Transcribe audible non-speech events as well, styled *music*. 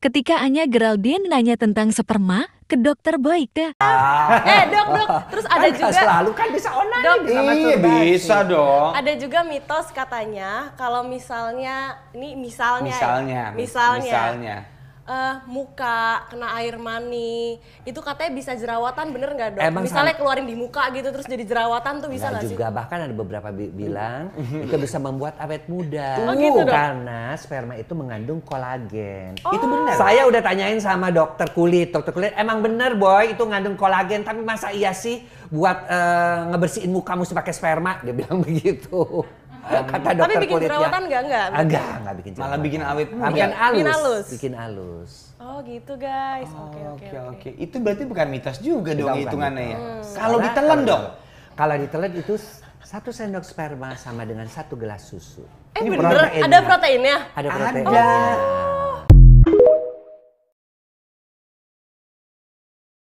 Ketika Anya Geraldine nanya tentang sperma ke dokter Boyke. Ah. Eh dok dok, terus ada kan juga selalu kan bisa online dok, sama iya, bisa dong. Ada juga mitos katanya kalau misalnya ini misalnya ya. misalnya, misalnya, misalnya uh, muka kena air mani itu katanya bisa jerawatan bener nggak dok? Emang Misalnya keluarin di muka gitu terus jadi jerawatan tuh bisa nggak sih? juga bahkan ada beberapa bi bilang *laughs* itu bisa membuat awet muda oh, gitu, dok? karena sperma itu mengandung kolagen. Oh. Itu benar. Saya udah tanyain sama dokter kulit, dokter kulit emang bener boy itu ngandung kolagen tapi masa iya sih buat uh, ngebersihin mukamu sih pakai sperma dia bilang *laughs* begitu. Kata dokter Tapi bikin kulitnya. jerawatan enggak? Enggak, enggak, enggak bikin jerawatan. Malah bikin awet, bikin, bikin alus. Bikin alus. Bikin alus. Oh gitu guys. Oh, oke oke oke. Itu berarti bukan mitos juga dong hitungannya ya. Hmm. Kalau ditelan dong. Kalau ditelan itu satu sendok sperma sama dengan satu gelas susu. Eh Ini bener, protein ada ya? proteinnya? Ada proteinnya. Oh.